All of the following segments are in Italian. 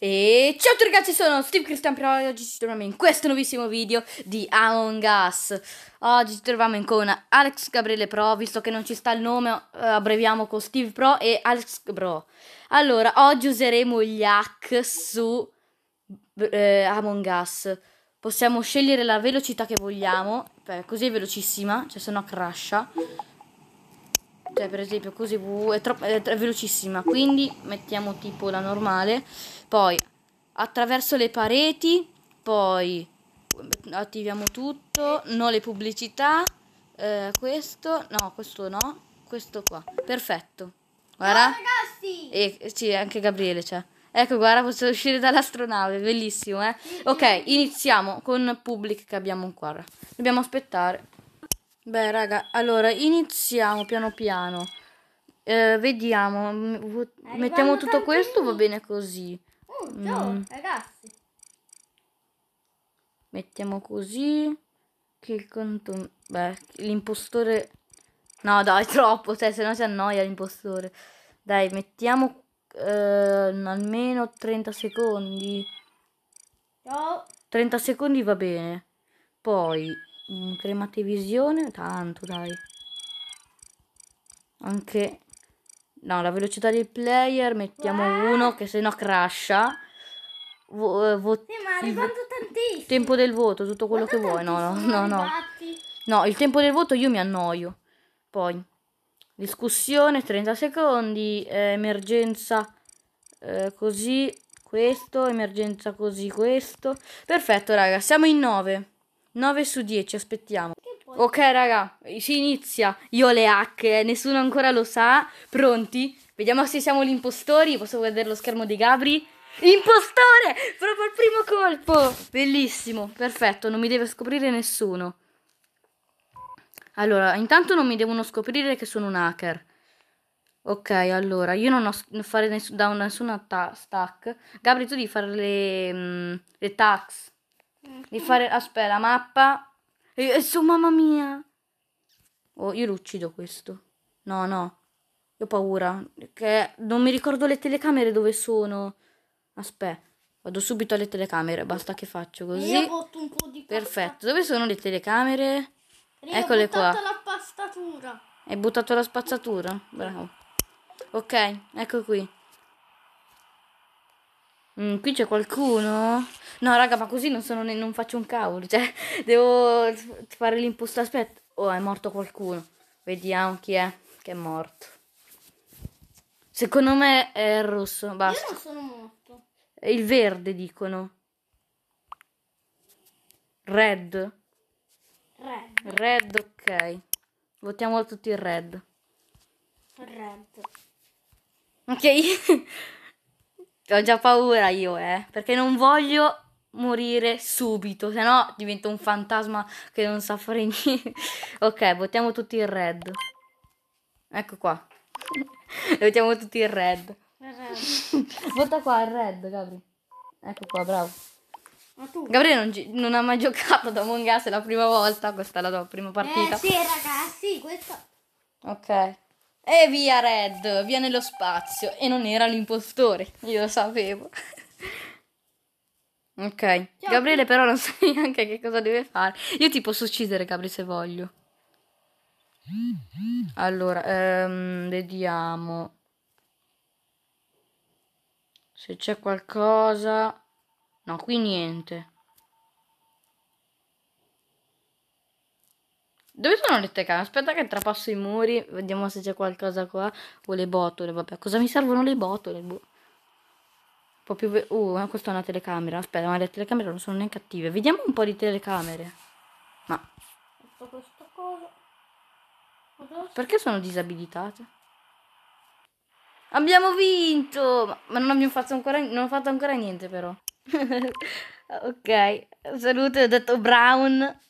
E ciao a tutti ragazzi, sono Steve Christian Però e oggi ci troviamo in questo nuovissimo video di Among Us Oggi ci troviamo in con Alex Gabriele Pro, visto che non ci sta il nome eh, abbreviamo con Steve Pro e Alex Pro Allora, oggi useremo gli hack su eh, Among Us Possiamo scegliere la velocità che vogliamo, così è velocissima, cioè se no crasha cioè per esempio così è, troppo, è, è velocissima quindi mettiamo tipo la normale poi attraverso le pareti poi attiviamo tutto no le pubblicità eh, questo no questo no questo qua perfetto guarda ragazzi e sì anche Gabriele c'è ecco guarda posso uscire dall'astronave bellissimo eh ok iniziamo con public che abbiamo ancora dobbiamo aspettare Beh, raga, allora iniziamo piano piano. Eh, vediamo, Arrivano mettiamo tutto questo, va bene così. Uh, ciao, mm. ragazzi. Mettiamo così. Che conto... Beh, l'impostore... No, dai, troppo, cioè, se no si annoia l'impostore. Dai, mettiamo eh, almeno 30 secondi. Ciao. 30 secondi va bene. Poi Mm, cremate tanto dai. Anche... No, la velocità del player, mettiamo wow. uno che se no crasha. Vo, eh, vo eh, sì, Tempo del voto, tutto quello che vuoi. No, no, no, no. No, il tempo del voto io mi annoio. Poi, discussione, 30 secondi, eh, emergenza eh, così, questo, emergenza così, questo. Perfetto, raga, siamo in 9. 9 su 10, aspettiamo. Ok, raga, si inizia. Io le hacche, eh, nessuno ancora lo sa. Pronti? Vediamo se siamo gli impostori. Posso vedere lo schermo di Gabri? Impostore! Proprio al primo colpo! Bellissimo, perfetto, non mi deve scoprire nessuno. Allora, intanto non mi devono scoprire che sono un hacker. Ok, allora, io non ho fare ness- da nessuna ta- stack. Gabri, tu devi fare le, mm, le tax. Di fare... Aspetta, mappa. E, e su, mamma mia. Oh, io lo uccido questo. No, no. Io ho paura. Che non mi ricordo le telecamere dove sono. Aspetta. Vado subito alle telecamere, basta che faccio così. Perfetto, dove sono le telecamere? Io Eccole qua. la spazzatura. Hai buttato la spazzatura? Bravo. Ok, ecco qui. Mm, qui c'è qualcuno? No, raga, ma così non, sono ne- non faccio un cavolo. Cioè, devo fare l'imposta. Aspetta. Oh, è morto qualcuno. Vediamo chi è che è morto. Secondo me è il rosso. Basta. Io non sono morto. È il verde, dicono. Red. Red. Red, ok. Votiamo tutti il red. Red. Ok. Ho già paura io, eh, perché non voglio morire subito, se no divento un fantasma che non sa fare niente. ok, votiamo tutti il red. Ecco qua. votiamo tutti il red. Vota qua il red, Gabri. Ecco qua, bravo. Gabriele non, non, ha mai giocato da Among Us, è la prima volta, questa è la tua prima partita. Eh sì, ragazzi, questo... Ok. E via Red, via nello spazio. E non era l'impostore, io lo sapevo. ok, Ciao. Gabriele però non sa neanche che cosa deve fare. Io ti posso uccidere, Gabriele, se voglio. Allora, ehm, vediamo se c'è qualcosa. No, qui niente. Dove sono le tecane? Aspetta che trapasso i muri, vediamo se c'è qualcosa qua. O le botole, vabbè. Cosa mi servono le botole? Boh. Un po' più... Uh, eh, questa è una telecamera. Aspetta, ma le telecamere non sono neanche attive. Vediamo un po' di telecamere. Ma... Perché sono disabilitate? Abbiamo vinto! Ma non abbiamo fatto ancora, non ho fatto ancora niente però. ok, salute, ho detto Brown.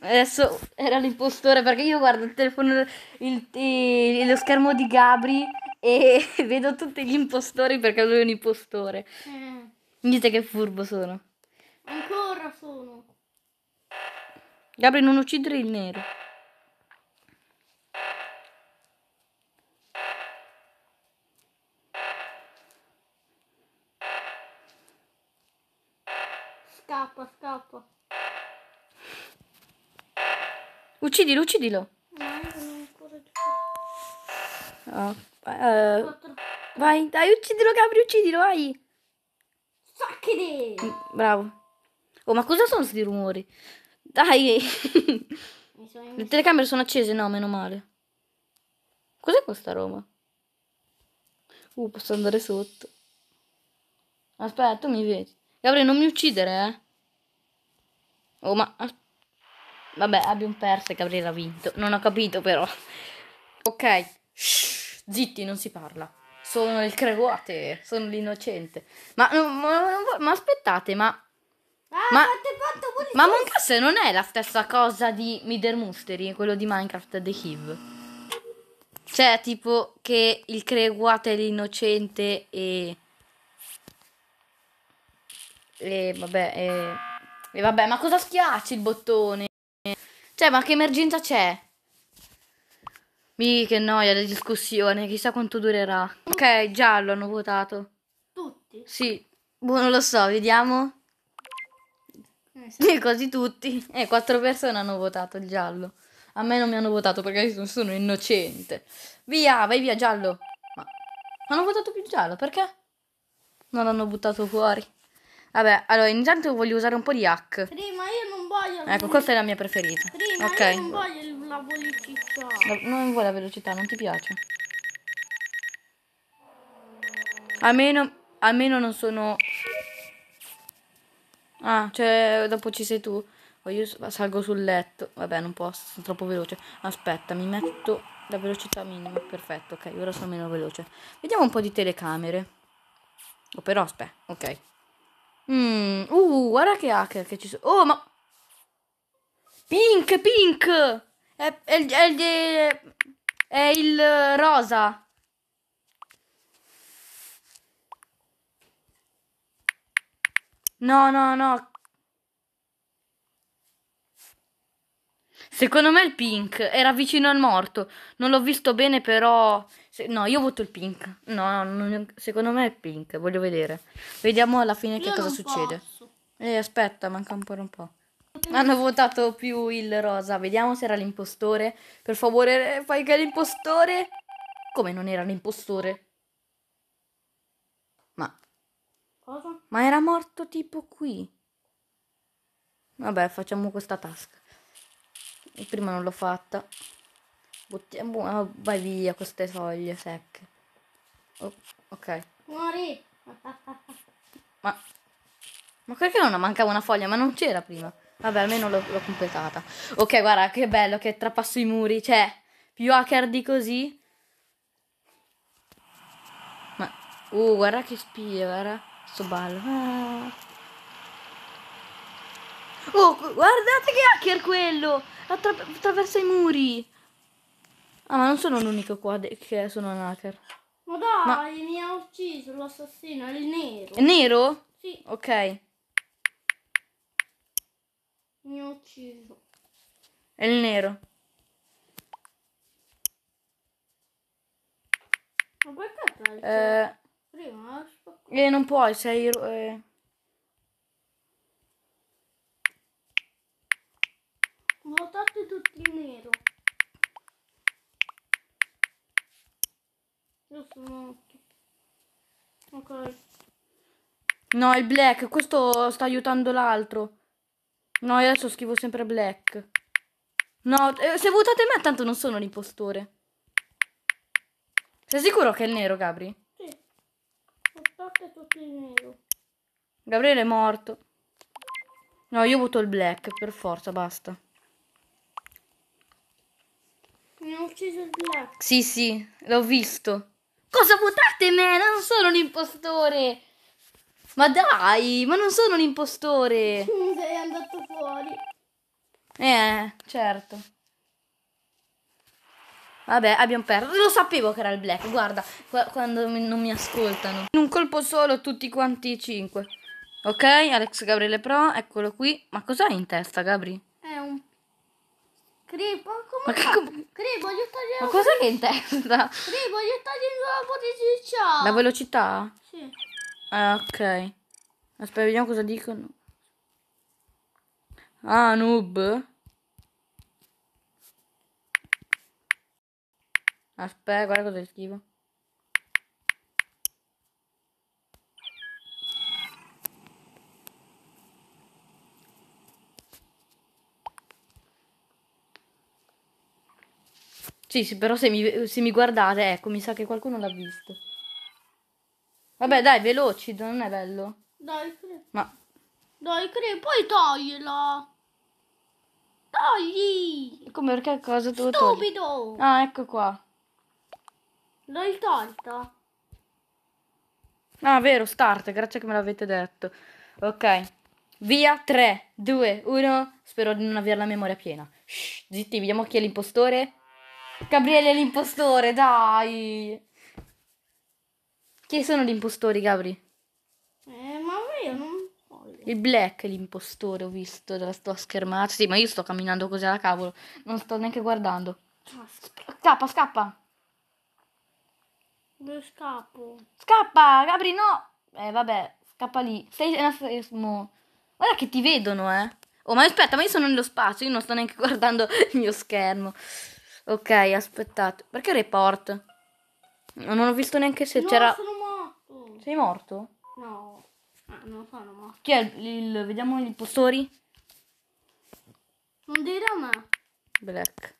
Adesso era l'impostore perché io guardo il telefono, il, il, lo schermo di Gabri e vedo tutti gli impostori perché lui è un impostore. Eh. Dite che furbo sono. Ancora sono. Gabri non uccidere il nero. Scappa, scappa. Uccidilo, uccidilo. Oh, uh, vai, dai, uccidilo, Gabri, uccidilo, vai. Sacchidi! Bravo. Oh, ma cosa sono questi rumori? Dai! Le telecamere sono accese, no, meno male. Cos'è questa roba? Uh, posso andare sotto. Aspetta, tu mi vedi. Gabri, non mi uccidere, eh. Oh, ma... Aspetta. Vabbè, abbiamo perso e Gabriele ha vinto. Non ho capito però. Ok, Shh, zitti, non si parla. Sono il creguate, sono l'innocente. Ma, no, ma, ma aspettate, ma... Ah, ma, ma Minecraft non è la stessa cosa di Mider Mystery, quello di Minecraft The Hive. Cioè, tipo, che il creguate è l'innocente e... E vabbè, e... E vabbè, ma cosa schiacci il bottone? Cioè, ma che emergenza c'è? Mi che noia la discussione, chissà quanto durerà. Ok, giallo hanno votato. Tutti? Sì. Boh, non lo so, vediamo. Sì, quasi tutti. Eh, quattro persone hanno votato il giallo. A me non mi hanno votato perché io sono innocente. Via, vai via, giallo. Ma hanno votato più giallo, perché? Non l'hanno buttato fuori. Vabbè, allora intanto voglio usare un po' di hack. Prima io non voglio. Ecco, questa è la mia preferita. Prima, ok. non voglio la velocità. non vuoi la velocità, non ti piace. Almeno, almeno non sono... Ah, cioè, dopo ci sei tu. Oh, io salgo sul letto. Vabbè, non posso, sono troppo veloce. Aspetta, mi metto la velocità minima. Perfetto, ok, ora sono meno veloce. Vediamo un po' di telecamere. Oh, però, aspetta, ok. Mm, uh, guarda che hacker che ci sono. Oh, ma... Pink, pink! È, è, è, il, è il rosa. No, no, no. Secondo me il pink era vicino al morto. Non l'ho visto bene, però. Se... No, io voto il pink. No, no, no, secondo me è il pink. Voglio vedere. Vediamo alla fine io che cosa succede. Posso. Eh, aspetta, manca ancora un po'. Hanno votato più il rosa. Vediamo se era l'impostore. Per favore, fai che l'impostore. Come non era l'impostore? Ma. Cosa? Ma era morto tipo qui. Vabbè, facciamo questa tasca. E prima non l'ho fatta. Buttiamo. Oh, vai via queste foglie secche. Oh, ok. Muori! Ma. Ma perché non mancava una foglia? Ma non c'era prima. Vabbè, almeno l'ho, completata. Ok, guarda, che bello che trapasso i muri. Cioè, più hacker di così. Ma, uh, guarda che spia, guarda. Sto ballo. Ah. Oh, guardate che hacker quello! Attra- attraversa i muri! Ah, ma non sono l'unico qua che sono un hacker. Ma dai, ma... mi ha ucciso l'assassino, è il nero. È nero? Sì. Ok. Mi ha ucciso. È il nero. Ma perché calcio? Eh, Prima eh, eh, non puoi, sei... Eh. Votate tutti in nero. Io sono... Ok. No, il black, questo sta aiutando l'altro. No, io adesso scrivo sempre black. No, eh, se votate me tanto non sono l'impostore. Sei sicuro che è nero, Gabri? Sì. Votate tutti il nero. Gabriele è morto. No, io voto il black, per forza, basta. Mi ha ucciso il black. Sì, sì, l'ho visto. Cosa votate me? Non sono l'impostore! Ma dai, ma non sono un impostore. Sei andato fuori. Eh, certo. Vabbè, abbiamo perso. Lo sapevo che era il black, guarda, qua, quando mi, non mi ascoltano. In un colpo solo tutti quanti i cinque. Ok, Alex Gabriele Pro, eccolo qui. Ma cos'hai in testa, Gabri? È un... Cripo, come Ma che... Cripo, voglio tagliare... Ma cos'è che hai in testa? Cripo, voglio tagliare la velocità. La velocità? Ah, ok. Aspetta, vediamo cosa dicono. Ah, noob. Aspetta, guarda cosa scrivo. Sì, sì, però se mi, se mi guardate, ecco, mi sa che qualcuno l'ha visto. Vabbè, dai, veloci, non è bello. Dai, cre. Ma... Dai, cre, poi togliela. Togli! Come perché cosa tu Stupido! Ah, ecco qua. L'hai tolta. Ah, vero, start, grazie che me l'avete detto. Ok. Via 3, 2, 1. Spero di non avere la memoria piena. Shh, zitti, vediamo chi è l'impostore. Gabriele è l'impostore, dai. Chi sono gli impostori, Gabri? Eh, ma io non voglio. Il Black è l'impostore, ho visto dalla tua schermata. Sì, ma io sto camminando così alla cavolo. Non sto neanche guardando. Ah, scappa, scappa. Dove scappo? Scappa, Gabri, no. Eh, vabbè, scappa lì. Stai fermo. Guarda che ti vedono, eh. Oh, ma aspetta, ma io sono nello spazio, io non sto neanche guardando il mio schermo. Ok, aspettate. Perché report? Non ho visto neanche se no, c'era... Sono sei morto? No. Ah, non sono morto. Chi è il, vediamo gli impostori? Non dirò ma. Black.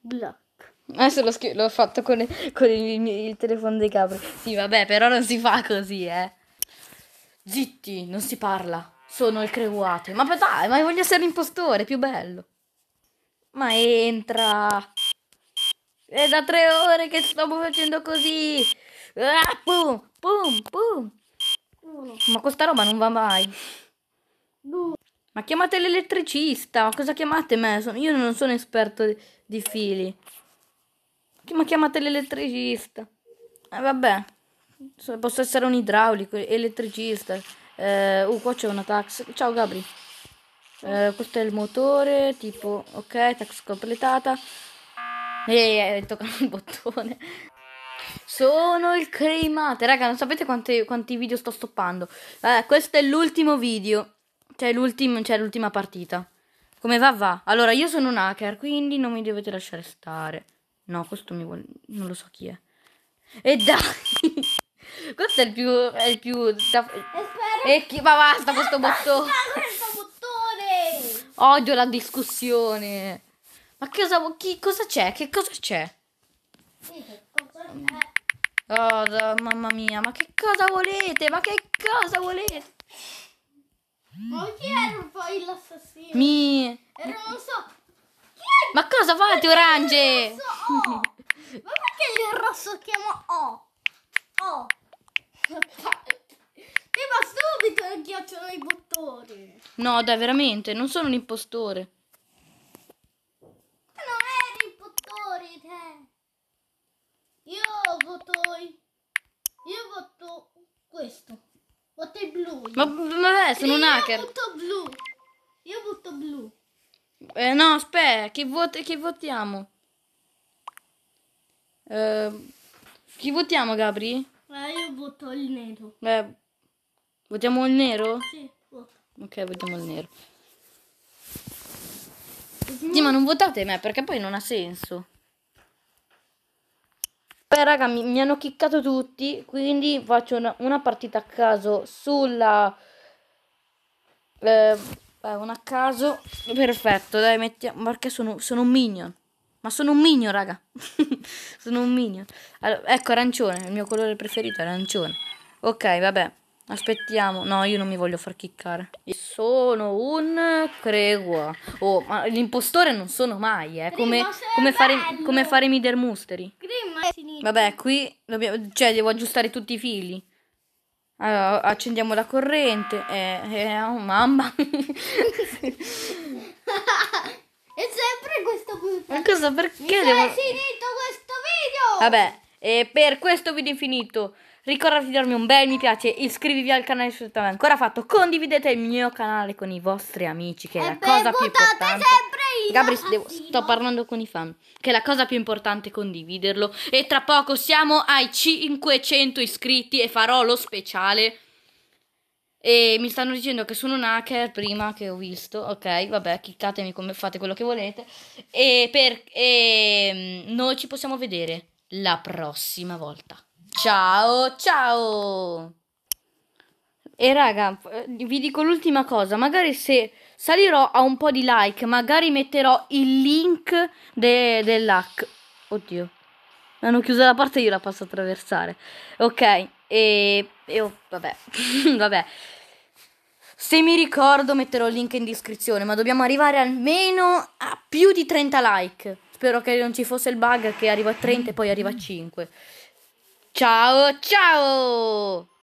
Black. Adesso l'ho, l'ho fatto con, con il, il, telefono dei capri. Sì, vabbè, però non si fa così, eh. Zitti, non si parla. Sono il creuate. Ma dai, ma voglio essere l'impostore, più bello. Ma entra! È da tre ore che stavo facendo così! Ah, pum, pum, pum! Ma questa roba non va mai! Ma chiamate l'elettricista! Ma cosa chiamate me? Io non sono esperto di fili. Ma chiamate l'elettricista! Eh, vabbè, posso essere un idraulico, elettricista. Eh, uh, qua c'è una tax. Ciao Gabri eh, questo è il motore tipo ok tax completata e eh, eh, eh, toccato il bottone sono il cremate raga non sapete quanti, quanti video sto stoppando eh, questo è l'ultimo video cioè, l'ultim, cioè l'ultima partita come va va allora io sono un hacker quindi non mi dovete lasciare stare no questo mi vuole non lo so chi è e dai questo è il più è il più da... e chi va basta questo bottone Odio la discussione. Ma cosa, chi, cosa c'è? Che cosa c'è? Oh, mamma mia, ma che cosa volete? Ma che cosa volete? Ma chi era un l'assassino? Mi... Era, non so... Chi ma cosa fate, orange? Rosso, oh. ma perché il rosso chiama O? Oh. O. Oh. Prima subito ghiacciano i bottoni. No, dai, veramente, non sono un impostore. Ma non eri impostore, te. Io voto... Io voto questo. Voto il blu. Ma vabbè, sono e un hacker. Io voto blu. Io voto blu. Eh, no, aspetta, che, vot che votiamo? Eh, chi votiamo, Gabri? Eh, io voto il nero. Eh, votiamo il nero? Sì. Ok, vediamo il nero. Sì, mhm. ma non votate me perché poi non ha senso. Beh, raga, mi, mi hanno chiccato tutti, quindi faccio una, una partita a caso sulla... Eh, beh, una a caso. Perfetto, dai, mettiamo... Perché sono, sono un minion. Ma sono un minion, raga. sono un minion. Allora, ecco, arancione, il mio colore preferito è arancione. Ok, vabbè. Aspettiamo. No, io non mi voglio far chiccare. Io sono un cregua. Oh, ma l'impostore non sono mai, eh. Come, come fare, come fare Mider Musteri. Vabbè, qui dobbiamo, cioè, devo aggiustare tutti i fili. Allora, accendiamo la corrente. Eh, eh oh, mamma. e sempre questo qui. Ma cosa perché Mi devo... finito questo video! Vabbè, e per questo video è finito. Ricordate di darmi un bel mi piace, iscriviti al canale se non l'avete ancora fatto, condividete il mio canale con i vostri amici, che è e la cosa più importante. Gabri, devo, sto parlando con i fan, che è la cosa più importante condividerlo. E tra poco siamo ai 500 iscritti e farò lo speciale. E mi stanno dicendo che sono un hacker prima che ho visto. Ok, vabbè, cliccatemi come fate quello che volete. E, per, e ehm, noi ci possiamo vedere la prossima volta. Ciao, ciao! E raga, vi dico l'ultima cosa, magari se salirò a un po' di like, magari metterò il link de- dell'hack. Oddio, hanno chiuso la parte io la posso attraversare. Ok, e... e oh, vabbè, vabbè. Se mi ricordo metterò il link in descrizione, ma dobbiamo arrivare almeno a più di 30 like. Spero che non ci fosse il bug che arriva a 30 e poi arriva a 5. 加哦，加哦！